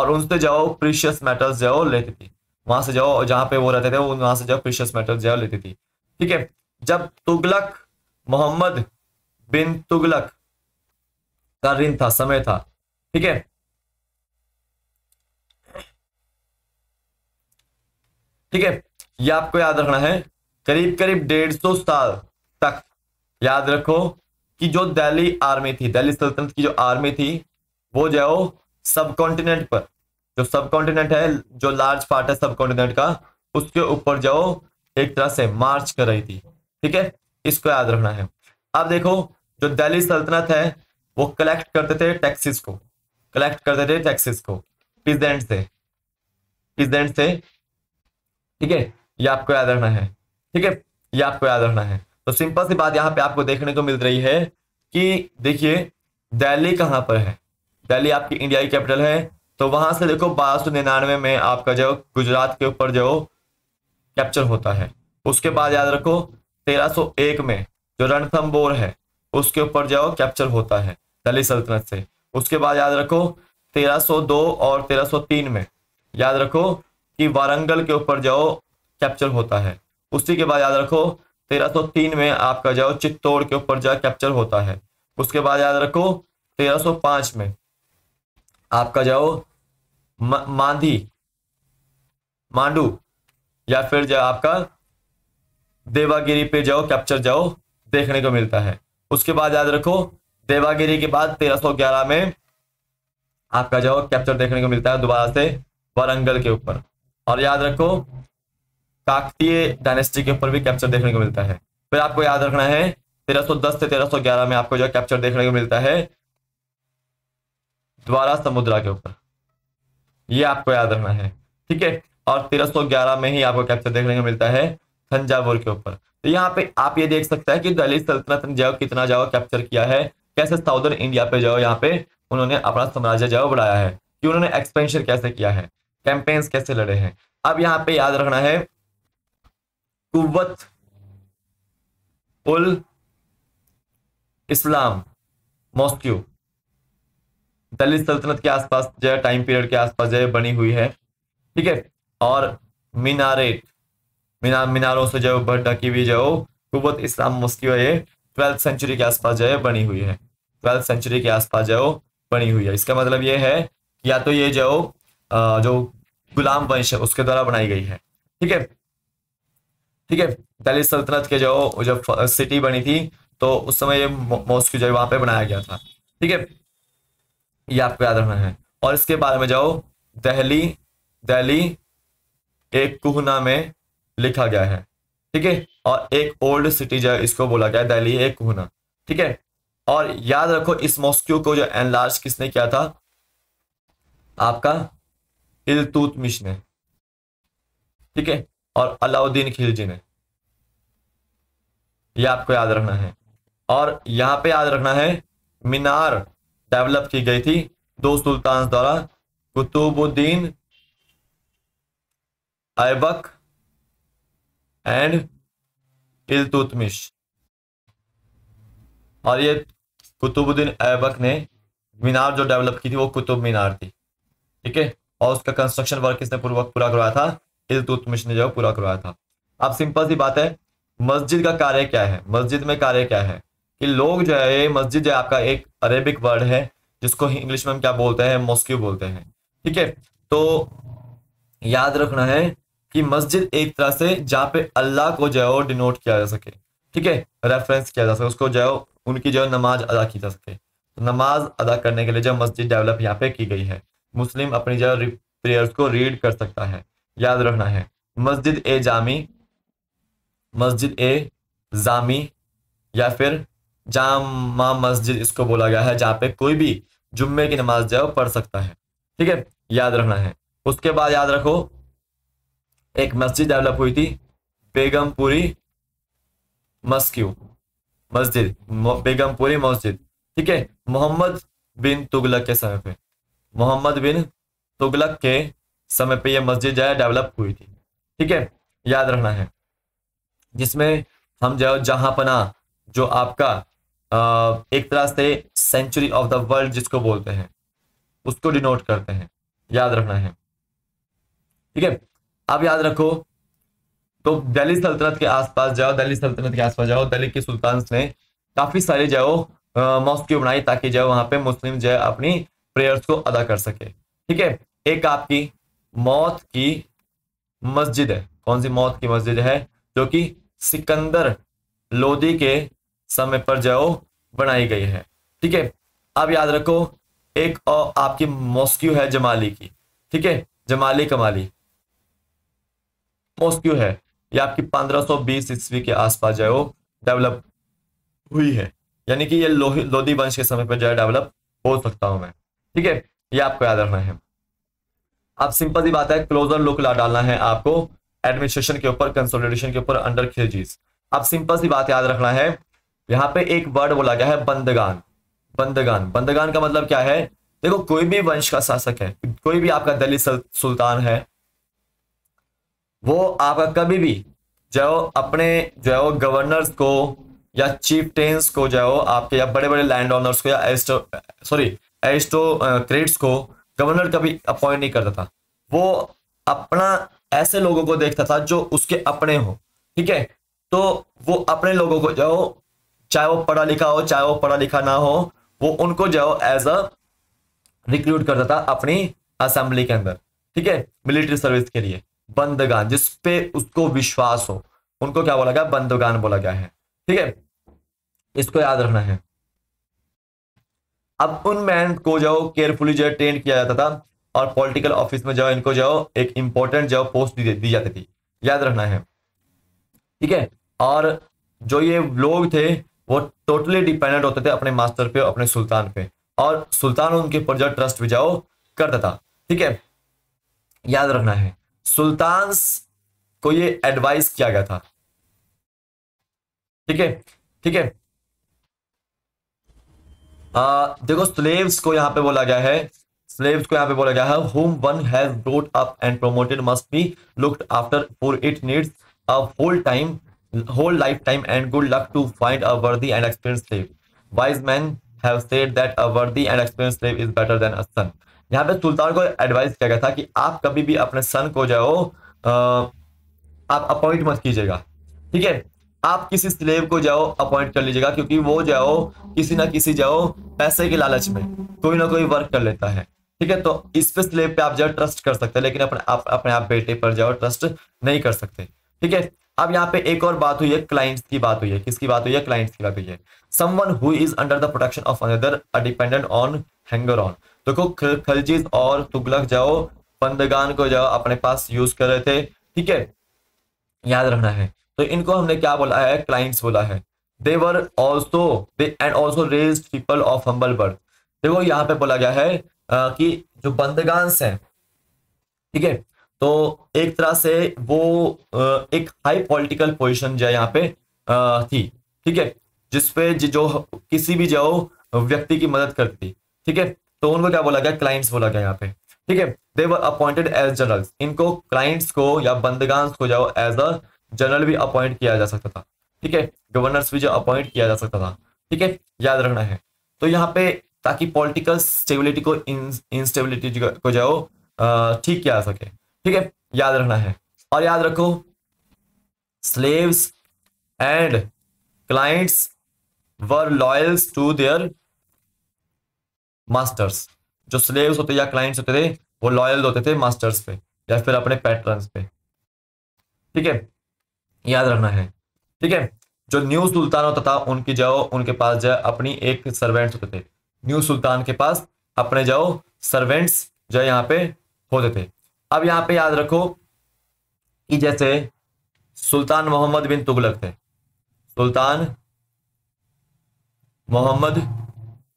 और उनसे जो प्रीशियस मेटल्स जो लेती थी वहां से जो जहां पे वो रहते थे वहां से जो प्रीशियस मेटल्स जो लेती थी ठीक है जब तुगलक मोहम्मद बिन तुगलक का रिन था समय था ठीक है ठीक है ये आपको याद रखना है करीब करीब डेढ़ सौ साल तक याद रखो कि जो दिल्ली आर्मी थी दिल्ली सल्तनत की जो आर्मी थी वो जो है वो सब कॉन्टिनेंट पर जो सब कॉन्टिनेंट है जो लार्ज पार्ट है सब कॉन्टिनेंट का उसके ऊपर जो एक तरह से मार्च कर रही थी ठीक है इसको याद रखना है अब देखो जो दिल्ली सल्तनत है वो कलेक्ट करते थे टैक्सेस को कलेक्ट करते थे टैक्सेस को पिजेंट से पिजेंट से ठीक है ये आपको याद रखना है ठीक है ये आपको याद रखना है तो सिंपल सी बात यहाँ पे आपको देखने को मिल रही है कि देखिए दिल्ली कहाँ पर है दिल्ली आपकी इंडिया की कैपिटल है तो वहां से देखो बारह सौ निन्यानवे में आपका जो गुजरात के ऊपर जो कैप्चर होता है उसके बाद याद रखो 1301 में जो रणथम्बोर है उसके ऊपर जो कैप्चर होता है दिल्ली सल्तनत से उसके बाद याद रखो 1302 और 1303 में याद रखो कि वारंगल के ऊपर जो कैप्चर होता है उसी के बाद याद रखो 1303 में आपका जो चित्तौड़ के ऊपर जो कैप्चर होता है उसके बाद याद रखो 1305 में आपका जाओ मांधी मांडू या फिर जो आपका देवागिरी पे जाओ कैप्चर जाओ देखने को मिलता है उसके बाद याद रखो देवागिरी के बाद 1311 में आपका जो कैप्चर देखने को मिलता है दोबारा से वारंगल के ऊपर और याद रखो काकतीय डायनेस्टी के ऊपर भी कैप्चर देखने को मिलता है फिर आपको याद रखना है 1310 से 1311 में आपको जो कैप्चर देखने को मिलता है द्वारा समुद्रा के ऊपर ये आपको याद रखना है ठीक है और 1311 में ही आपको कैप्चर देखने को मिलता है थंजावुर के ऊपर तो यहाँ पे आप ये देख सकते हैं कि दलित सल्तनत जो कितना जगह कैप्चर किया है कैसे साउदर्न इंडिया पे जाओ यहाँ पे उन्होंने अपना साम्राज्य जो बढ़ाया है कि उन्होंने एक्सपेंशन कैसे किया है कैंपेन्स कैसे लड़े हैं अब यहाँ पे याद रखना है कुत उल इस्लाम मॉस्क्यू दलित सल्तनत के आसपास जो है टाइम पीरियड के आसपास जो है बनी हुई है ठीक है और मीनारेट मीनार मीनारों से जो है ढकी हुई जो कुत इस्लाम मॉस्क्यू ये ट्वेल्थ सेंचुरी के आसपास जो है बनी हुई है ट्वेल्थ सेंचुरी के आसपास जो बनी हुई है इसका मतलब ये है या तो ये जो जो गुलाम वंश है उसके द्वारा बनाई गई है ठीक है ठीक है पहले सल्तनत के जो जब सिटी बनी थी तो उस समय ये मॉस्क जो है वहां पे बनाया गया था ठीक है ये आपको याद रखना है और इसके बारे में जाओ दहली दहली एक कुहना में लिखा गया है ठीक है और एक ओल्ड सिटी जो है इसको बोला गया दहली एक कुहना ठीक है और याद रखो इस मॉस्क्यू को जो एनलार्ज किसने किया था आपका इलतूत ने ठीक है और अलाउद्दीन खिलजी ने यह आपको याद रखना है और यहां पे याद रखना है मीनार डेवलप की गई थी दो सुल्तान द्वारा कुतुबुद्दीन ऐबक एंड इलतुतमिश और ये कुतुबुद्दीन ऐबक ने मीनार जो डेवलप की थी वो कुतुब मीनार थी ठीक है और उसका कंस्ट्रक्शन वर्क किसने पूर्वक पूरा करवाया था इलतुतमिश ने जो पूरा करवाया था अब सिंपल सी बात है मस्जिद का कार्य क्या है मस्जिद में कार्य क्या है कि लोग जो है मस्जिद जो है आपका एक अरेबिक वर्ड है जिसको इंग्लिश में हम क्या बोलते हैं मॉस्क्यू बोलते हैं ठीक है तो याद रखना है कि मस्जिद एक तरह से जहाँ पे अल्लाह को जो है वो डिनोट किया जा सके ठीक है रेफरेंस किया जा सके उसको जो है उनकी जो है नमाज अदा की जा सके तो नमाज अदा करने के लिए जो मस्जिद डेवलप यहाँ पे की गई है मुस्लिम अपनी जो प्रेयर्स को रीड कर सकता है याद रखना है मस्जिद ए जामी मस्जिद ए जामी या फिर जामा मस्जिद इसको बोला गया है जहाँ पे कोई भी जुम्मे की नमाज जो पढ़ सकता है ठीक है याद रखना है उसके बाद याद रखो एक मस्जिद डेवलप हुई थी बेगमपुरी मस्क्यू मस्जिद बेगमपुरी मस्जिद ठीक है मोहम्मद बिन तुगलक के समय पे मोहम्मद बिन तुगलक के समय पे ये मस्जिद जो है डेवलप हुई थी ठीक है याद रखना है जिसमें हम जो जहां पना जो आपका एक तरह से सेंचुरी ऑफ द वर्ल्ड जिसको बोलते हैं उसको डिनोट करते हैं याद रखना है ठीक है अब याद रखो तो दिल्ली सल्तनत के आसपास जाओ दिल्ली सल्तनत के आसपास जाओ दिल्ली के सुल्तान ने काफी सारे जो मॉस्क्यू बनाई ताकि जो वहां पे मुस्लिम जो अपनी प्रेयर्स को अदा कर सके ठीक है एक आपकी मौत की मस्जिद है कौन सी मौत की मस्जिद है जो कि सिकंदर लोदी के समय पर जो बनाई गई है ठीक है अब याद रखो एक और आपकी मॉस्क्यू है जमाली की ठीक है जमाली कमाली मॉस्क्यू है ये आपकी 1520 ईस्वी के आसपास जो डेवलप हुई है यानी कि ये लोधी वंश के समय पर जो डेवलप हो सकता हूं मैं ठीक है ये आपको याद रखना है आप सिंपल सी बात है क्लोजर लुक ला डालना है आपको एडमिनिस्ट्रेशन के ऊपर कंसोलिडेशन के ऊपर अंडर खिलजीज आप सिंपल सी बात याद रखना है यहाँ पे एक वर्ड बोला गया है बंदगान बंदगान बंदगान का मतलब क्या है देखो कोई भी वंश का शासक है कोई भी आपका दलित सुल्तान है वो आपका कभी भी जो अपने जो है वो गवर्नर्स को या चीफ टेंस को जो है वो आपके या बड़े बड़े लैंड ऑनर्स को या एस्टो सॉरी एस्टो एस्टोक्रेट्स को गवर्नर कभी अपॉइंट नहीं करता था वो अपना ऐसे लोगों को देखता था जो उसके अपने हो ठीक है तो वो अपने लोगों को जो चाहे वो पढ़ा लिखा हो चाहे वो पढ़ा लिखा ना हो वो उनको जो एज अ रिक्रूट करता था अपनी असेंबली के अंदर ठीक है मिलिट्री सर्विस के लिए बंदगान जिसपे उसको विश्वास हो उनको क्या बोला गया बंदगान बोला गया है ठीक है इसको याद रखना है अब उन मैन को जाओ केयरफुली जो है ट्रेन किया जाता था और पॉलिटिकल ऑफिस में जाओ इनको जाओ एक इंपॉर्टेंट जो पोस्ट दी, दी जाती थी याद रखना है ठीक है और जो ये लोग थे वो टोटली डिपेंडेंट होते थे अपने मास्टर पे अपने सुल्तान पे और सुल्तान उनके ऊपर जो ट्रस्ट भी जाओ करता था ठीक है याद रखना है सुल्तान को ये एडवाइस किया गया था ठीक है ठीक है आ, देखो स्लेव्स को यहाँ पे बोला गया है स्लेव्स को यहाँ पे बोला गया है whom one has brought up and promoted must be looked after for it needs a whole time whole life time and good luck to find a worthy and experienced slave wise man have said that a worthy and experienced slave is better than a son यहाँ पे सुल्तान को advice किया गया था कि आप कभी भी अपने सन को जाओ आप अपॉइंट मत कीजिएगा ठीक है आप किसी स्लेव को जाओ अपॉइंट कर लीजिएगा क्योंकि वो जाओ किसी ना किसी जाओ पैसे के लालच में कोई ना कोई वर्क कर लेता है ठीक है तो इस पे स्लेव पे आप जाओ ट्रस्ट कर सकते हैं लेकिन अपने आप अपने आप बेटे पर जाओ ट्रस्ट नहीं कर सकते ठीक है अब यहाँ पे एक और बात हुई है क्लाइंट्स की बात हुई है किसकी बात हुई है क्लाइंट्स की बात हुई है someone who is under the protection of another dependent on hanger on देखो खलजीज और तुगलक जाओ बंदगान को जाओ अपने पास यूज कर रहे थे ठीक है याद रखना है तो इनको हमने क्या बोला है क्लाइंट्स बोला है they were also they and also raised people of humble birth देखो यहाँ पे बोला गया है आ, कि जो बंदगांस हैं ठीक है तो एक तरह से वो एक हाई पॉलिटिकल पोजिशन जो है यहाँ पे थी ठीक है जिसपे जो किसी भी जो व्यक्ति की मदद करती ठीक है तो उनको क्या बोला गया क्लाइंट्स बोला गया यहाँ पे ठीक है they were appointed as generals इनको क्लाइंट्स को या बंदगांस को जाओ एज अ जनरल भी अपॉइंट किया जा सकता था ठीक है गवर्नर्स भी जो अपॉइंट किया जा सकता था ठीक है याद रखना है तो यहाँ पे ताकि पॉलिटिकल स्टेबिलिटी को इनस्टेबिलिटी को जो ठीक किया जा सके ठीक है याद रखना है और याद रखो slaves and clients were loyals to their masters जो स्लेव्स होते या क्लाइंट्स होते थे वो लॉयल होते थे मास्टर्स पे या फिर अपने पैटर्न पे ठीक है याद रखना है ठीक है जो न्यू सुल्तान होता था उनकी जाओ उनके पास जो अपनी एक सर्वेंट्स होते थे न्यू सुल्तान के पास अपने जाओ सर्वेंट्स जो यहाँ पे होते थे अब यहाँ पे याद रखो कि जैसे सुल्तान मोहम्मद बिन तुगलक थे सुल्तान मोहम्मद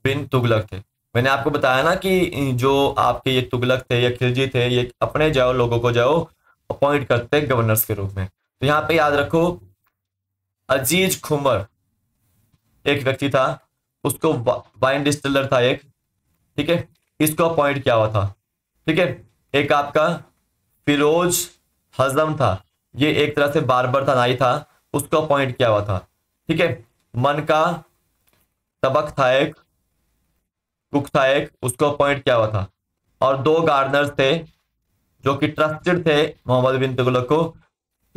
बिन तुगलक थे मैंने आपको बताया ना कि जो आपके ये तुगलक थे या खिलजी थे ये अपने जाओ लोगों को जाओ अपॉइंट करते गवर्नर्स के रूप में तो यहाँ पे याद रखो अजीज खुमर एक व्यक्ति था उसको वाइन डिस्टिलर था एक ठीक है इसको अपॉइंट किया हुआ था ठीक है एक आपका फिरोज हजम था ये एक तरह से बारबर था नाई था उसको अपॉइंट किया हुआ था ठीक है मन का तबक था एक कुक था एक उसको अपॉइंट किया हुआ था और दो गार्डनर्स थे जो कि ट्रस्टेड थे मोहम्मद बिन तुगलक को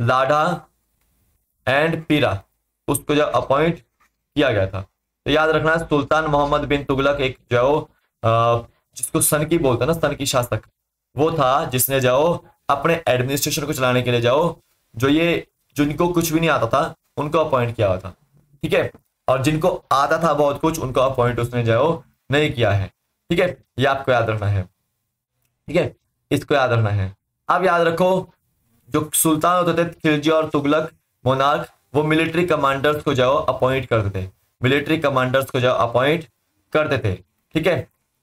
लाडा एंड पीरा उसको जब अपॉइंट किया गया था तो याद रखना सुल्तान मोहम्मद बिन तुगलक एक जो जिसको सनकी बोलते हैं ना की शासक वो था जिसने जाओ अपने एडमिनिस्ट्रेशन को चलाने के लिए जाओ जो ये जिनको कुछ भी नहीं आता था उनको अपॉइंट किया हुआ था ठीक है और जिनको आता था बहुत कुछ उनको अपॉइंट उसने जो नहीं किया है ठीक है ये आपको याद रखना है ठीक है इसको याद रखना है अब याद रखो जो सुल्तान होते थे खिलजी और तुगलक मोनार्क वो मिलिट्री कमांडर्स को जाओ अपॉइंट करते थे मिलिट्री कमांडर्स को जाओ अपॉइंट करते थे ठीक है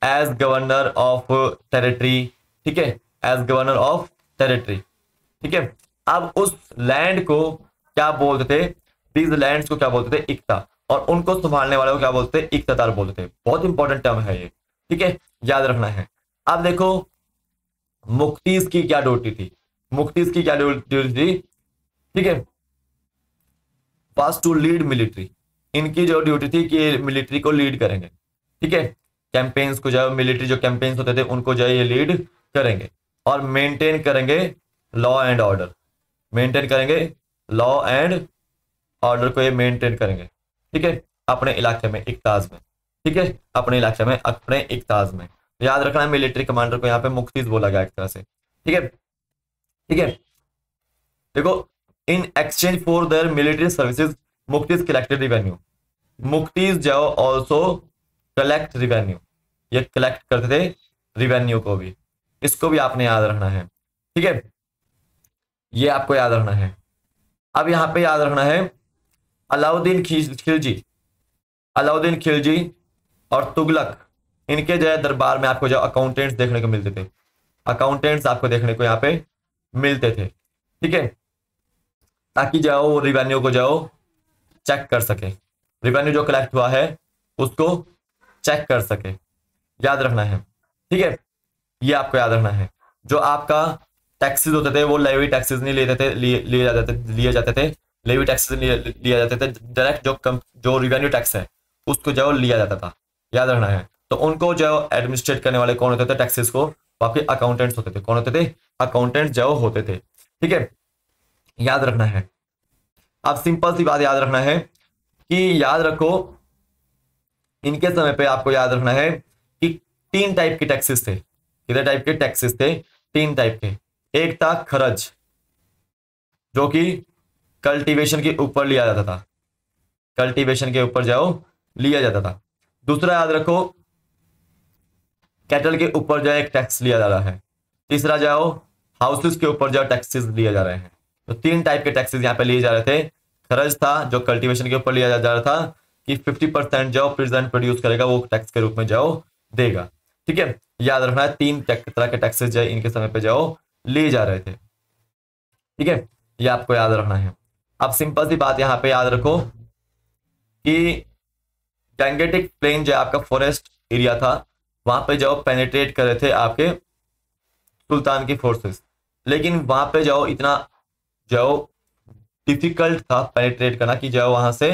एज गवर्नर ऑफ टेरिटरी ठीक है एज गवर्नर ऑफ टेरिटरी ठीक है अब उस लैंड को क्या बोलते थे दीज लैंड को क्या बोलते थे इकता और उनको संभालने वाले को क्या बोलते थे इकतदार बोलते थे बहुत इंपॉर्टेंट टर्म है ये ठीक है याद रखना है अब देखो मुफ्तीज की क्या ड्यूटी थी मुफ्तीज की क्या ड्यूटी थी ठीक है फास्ट टू लीड मिलिट्री इनकी जो ड्यूटी थी कि मिलिट्री को लीड करेंगे ठीक है कैंपेन्स को जो मिलिट्री जो कैंपेन्स होते थे उनको जो है ये लीड करेंगे और मेंटेन करेंगे लॉ एंड ऑर्डर मेंटेन करेंगे लॉ एंड ऑर्डर को ये मेंटेन करेंगे ठीक है अपने इलाके में इकताज में ठीक है अपने इलाके में अपने इकताज में याद रखना मिलिट्री कमांडर को यहाँ पे मुख्तीज बोला गया एक तरह से ठीक है ठीक है देखो in exchange for their military services मुक्तिज कलेक्टेड रिवेन्यू मुक्तिज जाओ ऑल्सो कलेक्ट रिवेन्यू ये कलेक्ट करते थे रिवेन्यू को भी इसको भी आपने याद रखना है ठीक है ये आपको याद रखना है अब यहां पे याद रखना है अलाउद्दीन खिलजी अलाउद्दीन खिलजी और तुगलक इनके जो है दरबार में आपको जो अकाउंटेंट्स देखने को मिलते थे अकाउंटेंट्स आपको देखने को यहाँ पे मिलते थे ठीक है ताकि जाओ वो रिवेन्यू को जाओ चेक कर सके रिवेन्यू जो कलेक्ट हुआ है उसको चेक कर सके याद रखना है ठीक है ये आपको याद रखना है जो आपका टैक्सेस होते थे वो लेवी टैक्सेस नहीं लेते थे लिए जाते थे लिए जाते थे लेवी टैक्सेस लिया जाते थे डायरेक्ट जो कम जो रिवेन्यू टैक्स है उसको जो लिया जाता था याद रखना है तो उनको जो एडमिनिस्ट्रेट करने वाले कौन होते थे टैक्सेस को आपके अकाउंटेंट्स होते थे कौन होते थे अकाउंटेंट जो होते थे ठीक है याद रखना है आप सिंपल सी बात याद रखना है कि याद रखो इनके समय पे आपको याद रखना है कि तीन टाइप के टैक्सेस थे कितने टाइप के टैक्सेस थे तीन टाइप के एक था खर्च जो कि कल्टीवेशन के ऊपर लिया जाता था कल्टीवेशन के ऊपर जाओ लिया जाता था दूसरा याद रखो कैटल के ऊपर जो है एक टैक्स लिया जा रहा है तीसरा जो हाउसेस के ऊपर जो टैक्सेस लिए जा रहे हैं तो तीन टाइप के टैक्सेस यहाँ पे लिए जा रहे थे खर्च था जो कल्टीवेशन के ऊपर लिया जा रहा था कि 50 परसेंट जो प्रेजेंट प्रोड्यूस करेगा वो टैक्स के रूप में जाओ देगा ठीक है याद रखना है तीन तरह के टैक्सेस जो इनके समय पे जाओ लिए जा रहे थे ठीक है ये आपको याद रखना है अब सिंपल सी बात यहाँ पे याद रखो कि डेंगेटिक प्लेन जो आपका फॉरेस्ट एरिया था वहां पे जाओ पेनेट्रेट कर रहे थे आपके सुल्तान की फोर्सेस लेकिन वहां पे जाओ इतना जाओ डिफिकल्ट था पेनेट्रेट करना कि जाओ वहां से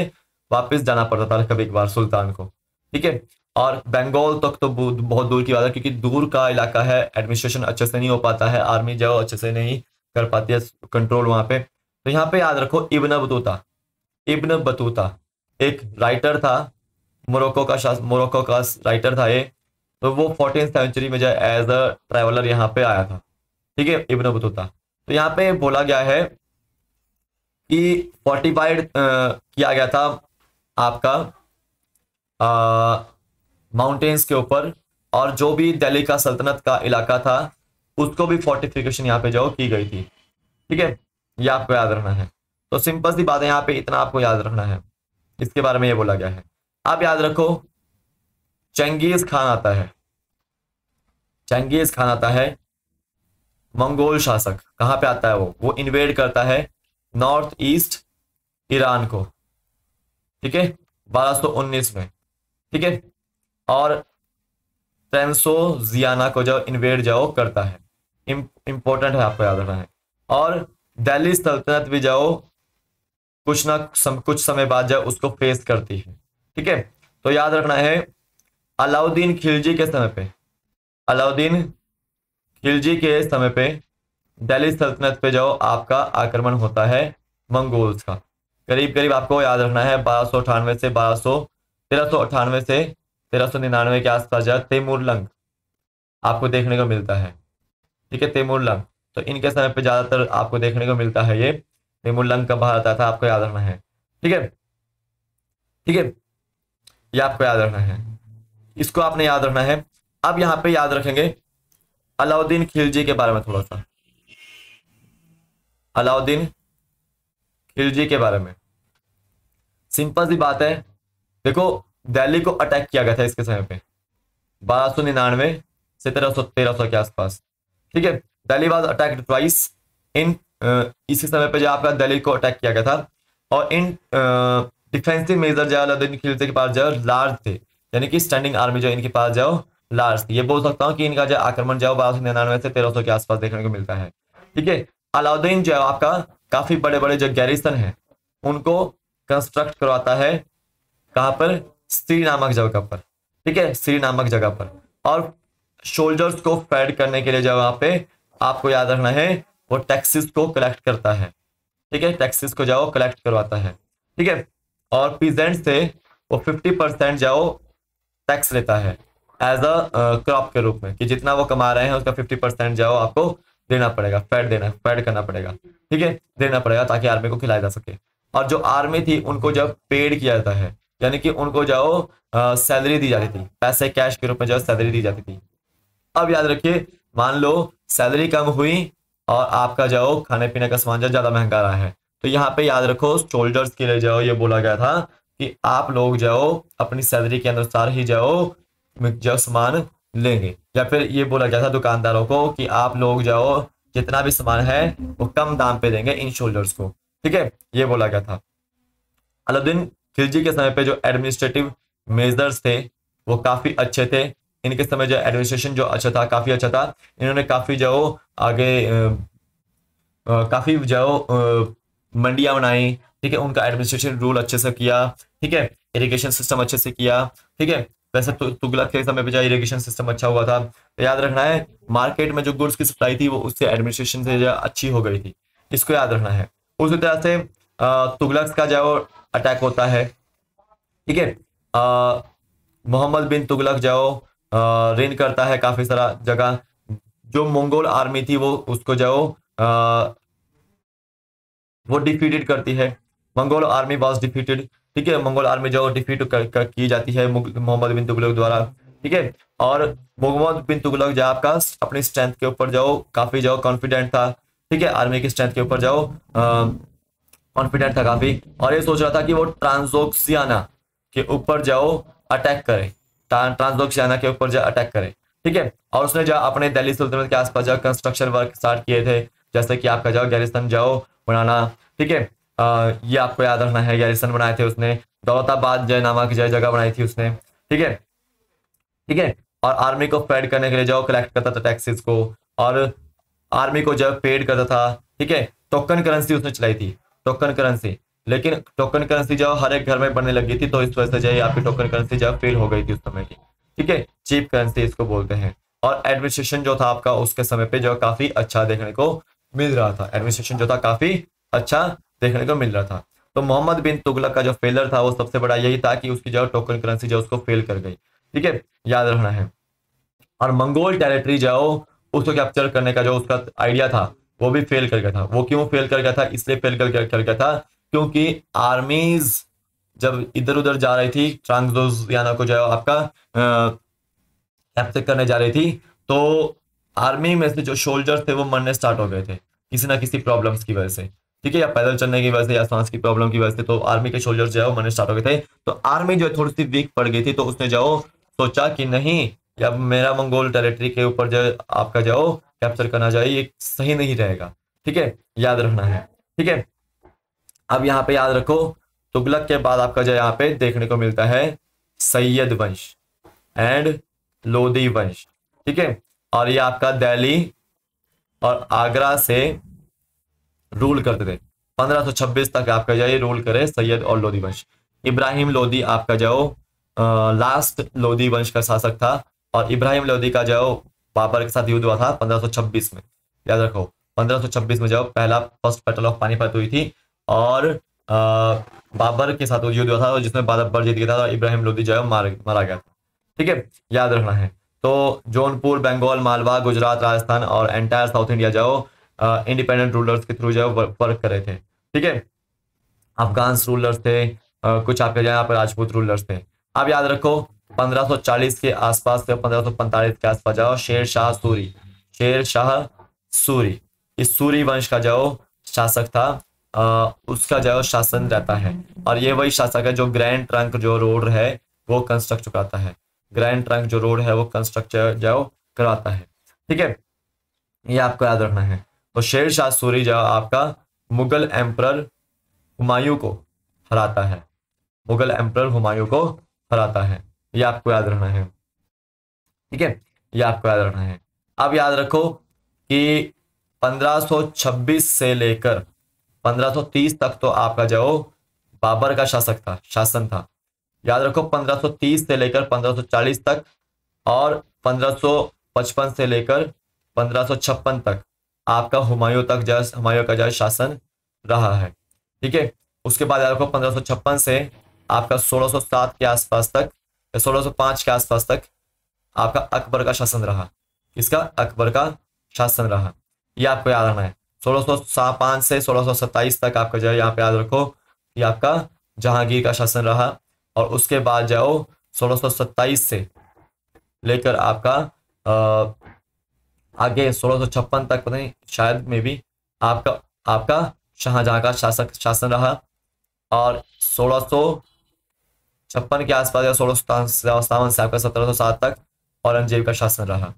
वापस जाना पड़ता था कभी एक बार सुल्तान को ठीक है और बंगाल तक तो बहुत दूर की बात है क्योंकि दूर का इलाका है एडमिनिस्ट्रेशन अच्छे से नहीं हो पाता है आर्मी जाओ अच्छे से नहीं कर पाती है कंट्रोल वहाँ पे तो यहाँ पे याद रखो इब्न बतूता इब्न बतूता एक राइटर था मोरक्को का मोरक्को का राइटर था ये तो वो फोर्टीन सेंचुरी में जो एज अ ट्रेवलर यहाँ पे आया था ठीक है इबन बतूता तो यहाँ पे बोला गया है कि फोर्टिफाइड किया गया था आपका माउंटेन्स के ऊपर और जो भी दिल्ली का सल्तनत का इलाका था उसको भी फोर्टिफिकेशन यहाँ पे जो की गई थी ठीक है ये आपको याद रखना है तो सिंपल सी बात है यहाँ पे इतना आपको याद रखना है इसके बारे में ये बोला गया है आप याद रखो चंगेज खान आता है चंगेज खान आता है मंगोल शासक कहां पे आता है वो वो इन्वेड करता है नॉर्थ ईस्ट ईरान को ठीक है 1219 में ठीक है और ट्रेंसो जियाना को जो इन्वेड जाओ करता है इंपॉर्टेंट है आपको याद रखना है और दिल्ली सल्तनत भी जाओ कुछ ना सम, कुछ समय बाद जाओ उसको फेस करती है ठीक है तो याद रखना है अलाउद्दीन खिलजी के समय पे अलाउद्दीन खिलजी के समय पे दिल्ली सल्तनत पे जो आपका आक्रमण होता है मंगोल्स का करीब करीब आपको याद रखना है बारह अठानवे से बारह सौ तेरह सौ अठानवे से तेरह सौ निन्यानवे के आसपास जो तैमूर लंग आपको देखने को मिलता है ठीक है तैमूर लंग तो इनके समय पे ज़्यादातर आपको देखने को मिलता है ये तैमूर लंग कब भारत आता था आपको याद रखना है ठीक है ठीक है ये आपको याद रखना है इसको आपने याद रखना है अब यहाँ पे याद रखेंगे अलाउद्दीन खिलजी के बारे में थोड़ा सा अलाउद्दीन खिलजी के बारे में सिंपल सी बात है देखो दिल्ली को अटैक किया गया था इसके समय पे बारह सौ निन्यानवे से तेरह सौ तेरह सौ के आसपास ठीक है Delhi was attacked twice in इसी समय पे जो आपका दिल्ली को अटैक किया गया था और इन डिफेंसिव मेजर जो अलाउद्दीन खिलजी के पास जो लार्ज थे यानी कि स्टैंडिंग आर्मी जो इनके पास जाओ लार्स ये बोल सकता हूँ कि इनका जो आक्रमण जाओ बारह सौ निन्यानवे से तेरह सौ के आसपास देखने को मिलता है ठीक है अलाउद्दीन जो है आपका काफी बड़े बड़े जो गैरिसन है उनको कंस्ट्रक्ट करवाता है कहाँ पर श्री नामक जगह पर ठीक है श्री नामक जगह पर और शोल्डर्स को फेड करने के लिए जो वहां पे आपको याद रखना है वो टैक्सिस को कलेक्ट करता है ठीक है टैक्सिस को जाओ कलेक्ट करवाता है ठीक है और पीजेंट से वो फिफ्टी परसेंट जाओ टैक्स लेता है एज अ क्रॉप के रूप में कि जितना वो कमा रहे हैं उसका फिफ्टी परसेंट जो आपको देना पड़ेगा फैट देना फैट करना पड़ेगा ठीक है देना पड़ेगा ताकि आर्मी को खिलाया जा सके और जो आर्मी थी उनको जब पेड किया जाता है यानी कि उनको जो सैलरी uh, दी जाती थी पैसे कैश के रूप में जो सैलरी दी जाती थी अब याद रखिए मान लो सैलरी कम हुई और आपका जो खाने पीने का सामान जो ज़्यादा महंगा रहा है तो यहाँ पे याद रखो सोल्जर्स के लिए जो ये बोला गया था कि आप लोग जाओ अपनी सैलरी के अनुसार ही जाओ जो सामान लेंगे या फिर ये बोला गया था दुकानदारों को कि आप लोग जाओ जितना भी सामान है वो कम दाम पे देंगे इन शोल्डर्स को ठीक है ये बोला गया था अलाउद्दीन खिलजी के समय पे जो एडमिनिस्ट्रेटिव मेजर्स थे वो काफ़ी अच्छे थे इनके समय जो एडमिनिस्ट्रेशन जो अच्छा था काफ़ी अच्छा था इन्होंने काफ़ी जो आगे काफ़ी जो मंडियां बनाई ठीक है उनका एडमिनिस्ट्रेशन रूल अच्छे से किया ठीक है इरीगेशन सिस्टम अच्छे से किया ठीक है वैसे तु, तो तुगलक के समय पे जो इरीगेशन सिस्टम अच्छा हुआ था तो याद रखना है मार्केट में जो गुड्स की सप्लाई थी वो उससे एडमिनिस्ट्रेशन से जो अच्छी हो गई थी इसको याद रखना है उसी तरह से तुगलक का जो अटैक होता है ठीक है मोहम्मद बिन तुगलक जाओ रेन करता है काफी सारा जगह जो मंगोल आर्मी थी वो उसको जाओ वो डिफीटेड करती है मंगोल आर्मी वॉज डिफीटेड ठीक है मंगोल आर्मी जो डिफीट की जाती है मोहम्मद बिन तुगलक द्वारा ठीक है और मोहम्मद बिन तुगलक जो आपका अपनी स्ट्रेंथ के ऊपर जाओ काफी जाओ कॉन्फिडेंट था ठीक है आर्मी की स्ट्रेंथ के ऊपर जाओ कॉन्फिडेंट था काफी और ये सोच रहा था कि वो ट्रांसोक्सियाना के ऊपर जाओ अटैक करे ट्रांसोक्सियाना के ऊपर जाओ अटैक करे ठीक है और उसने जो अपने दिल्ली सुल्तनत के आसपास जो कंस्ट्रक्शन वर्क स्टार्ट किए थे जैसे कि आपका जाओ गैरिस्तान जाओ बनाना ठीक है ये आपको याद रखना है गैरिसन बनाए थे उसने दौलताबाद जयनामा की जय जगह बनाई थी उसने ठीक है ठीक है और आर्मी को पेड करने के लिए जो कलेक्ट करता था टैक्सेस को और आर्मी को जो पेड करता था ठीक है टोकन करेंसी उसने चलाई थी टोकन करेंसी लेकिन टोकन करेंसी जो हर एक घर में बनने लगी थी तो इस वजह से जो है आपकी टोकन करेंसी जो फेल हो गई थी उस समय की ठीक है चीप करेंसी इसको बोलते हैं और एडमिनिस्ट्रेशन जो था आपका उसके समय पे जो काफी अच्छा देखने को मिल रहा था एडमिनिस्ट्रेशन जो था काफी अच्छा देखने को मिल रहा था तो मोहम्मद बिन तुगलक का जो फेलर था वो सबसे बड़ा यही था कि उसकी जो टोकन करेंसी जो उसको फेल कर गई ठीक है याद रखना है और मंगोल टेरिटरी जो उसको कैप्चर करने का जो उसका आइडिया था वो भी फेल कर गया था वो क्यों फेल कर गया था इसलिए फेल कर कर गया था क्योंकि आर्मीज जब इधर उधर जा रही थी ट्रांसोजियाना को जो आपका कैप्चर करने जा रही थी तो आर्मी में से जो सोल्जर थे वो मरने स्टार्ट हो गए थे किसी ना किसी प्रॉब्लम्स की वजह से ठीक है या पैदल चलने की वजह से या सांस की प्रॉब्लम की वजह से तो आर्मी के सोल्जर जो है वो मरने स्टार्ट हो गए थे तो आर्मी जो है थोड़ी सी वीक पड़ गई थी तो उसने जाओ सोचा कि नहीं या मेरा मंगोल टेरिटरी के ऊपर जो आपका जाओ कैप्चर करना चाहिए ये सही नहीं रहेगा ठीक है याद रखना है ठीक है अब यहाँ पे याद रखो तुगलक के बाद आपका जो यहाँ पे देखने को मिलता है सैयद वंश एंड लोदी वंश ठीक है और ये आपका दिल्ली और आगरा से रूल करते थे 1526 तक आपका जो ये रूल करे सैयद और लोधी वंश इब्राहिम लोधी आपका जो लास्ट लोधी वंश का शासक था और इब्राहिम लोधी का जो बाबर के साथ युद्ध हुआ था 1526 में याद रखो 1526 में जाओ पहला फर्स्ट बैटल ऑफ पानीपत हुई थी और आ, बाबर के साथ युद्ध हुआ था जिसमें बाबर जीत गया था और इब्राहिम लोधी जो मार मारा गया था ठीक है याद रखना है तो जौनपुर बंगाल मालवा गुजरात राजस्थान और एंटायर साउथ इंडिया जाओ इंडिपेंडेंट रूलर्स के थ्रू जो है वर्क कर रहे थे ठीक है अफगान रूलर्स थे कुछ आपके जो यहाँ पर राजपूत रूलर्स थे आप याद रखो 1540 के आसपास से पंद्रह के आसपास जाओ शेर शाह सूरी शेर शाह सूरी इस सूरी वंश का जो शासक था आ, उसका जो शासन रहता है और ये वही शासक है जो ग्रैंड ट्रंक जो रोड है वो कंस्ट्रक्ट कराता है ग्रैंड ट्रंक जो रोड है वो कंस्ट्रक्ट जो कराता है ठीक है ये आपको याद रखना है तो शेर शाह सूरी जो आपका मुगल एम्प्रर हुमायूं को हराता है मुगल एम्प्रर हुमायूं को हराता है ये आपको याद रखना है ठीक है ये आपको याद रखना है अब याद रखो कि 1526 से लेकर 1530 तक तो आपका जो बाबर का शासक था शासन था याद रखो 1530 से लेकर 1540 तक और 1555 से लेकर 1556 तक आपका हुमायूं तक जस हुमायूं का जस शासन रहा है ठीक है उसके बाद आपको पंद्रह से आपका 1607 के आसपास तक सोलह के आसपास तक आपका अकबर का शासन रहा किसका अकबर का शासन रहा ये आपको याद रखना है सोलह से सोलह तक आपका जो है यहाँ पे याद रखो ये आपका जहांगीर का शासन रहा और उसके बाद जाओ सोलह से लेकर आपका आगे सोलह तक पता नहीं शायद में भी आपका आपका शाहजहां का शासक शासन रहा और सोलह छप्पन के आसपास या सोलह सावन से आपका सत्रह सौ सात तक औरंगजेब का शासन रहा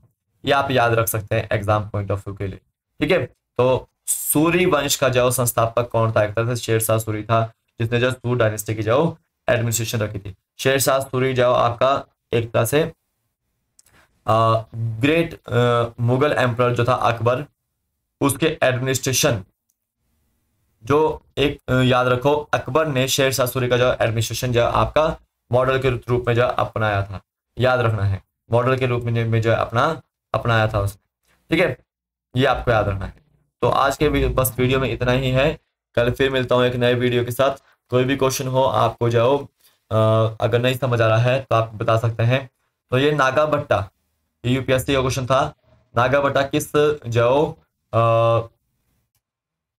ये आप याद रख सकते हैं एग्जाम पॉइंट ऑफ व्यू के लिए ठीक है तो सूरी वंश का जो संस्थापक कौन था एक तरह से शेरशाह सूरी था जिसने जो सूर डायनेस्टी की जो एडमिनिस्ट्रेशन रखी थी शेरशाह सूरी जो आपका एक तरह से ग्रेट मुगल एम्पर जो था अकबर उसके एडमिनिस्ट्रेशन जो एक याद रखो अकबर ने शेर शाह सूरी का जो एडमिनिस्ट्रेशन जो आपका मॉडल के रूप में जो अपनाया था याद रखना है मॉडल के रूप में जो अपना अपनाया था उसने ठीक है ये आपको याद रखना है तो आज के बस वीडियो में इतना ही है कल फिर मिलता हूँ एक नए वीडियो के साथ कोई भी क्वेश्चन हो आपको जो अगर नहीं समझ आ रहा है तो आप बता सकते हैं तो ये नागा भट्टा ये e यूपीएससी का क्वेश्चन था नागा बटा किस जो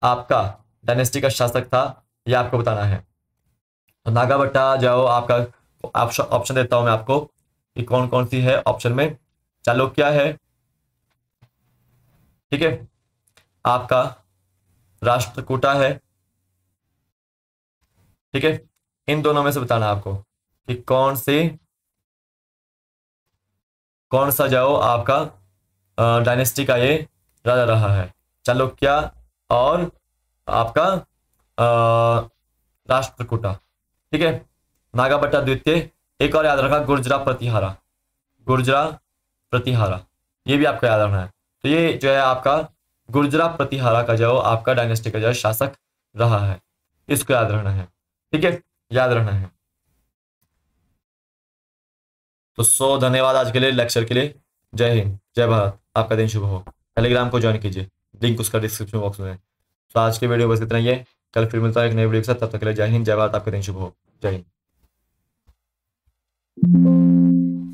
आपका डायनेस्टी का शासक था यह आपको बताना है तो नागा बटा जो आपका ऑप्शन ऑप्शन देता हूं मैं आपको कि कौन कौन सी है ऑप्शन में चालो क्या है ठीक है आपका राष्ट्रकूटा है ठीक है इन दोनों में से बताना आपको कि कौन सी कौन सा जाओ आपका डायनेस्टी का ये राजा रहा है क्या और आपका राष्ट्रकूटा ठीक है नागाबट्टा द्वितीय एक और याद रखा गुर्जरा प्रतिहारा गुर्जरा प्रतिहारा ये भी आपका याद रखना है तो ये जो है आपका गुर्जरा प्रतिहारा का जो आपका डायनेस्टी का जो शासक रहा है इसको याद रखना है ठीक है याद रखना है तो सो धन्यवाद आज के लिए लेक्चर के लिए जय हिंद जय भारत आपका दिन शुभ हो टेलीग्राम को ज्वाइन कीजिए लिंक उसका डिस्क्रिप्शन बॉक्स में है तो आज के वीडियो बस इतना ही है कल फिर मिलता है एक नए वीडियो के साथ तब तक के लिए जय हिंद जय भारत आपका दिन शुभ हो जय हिंद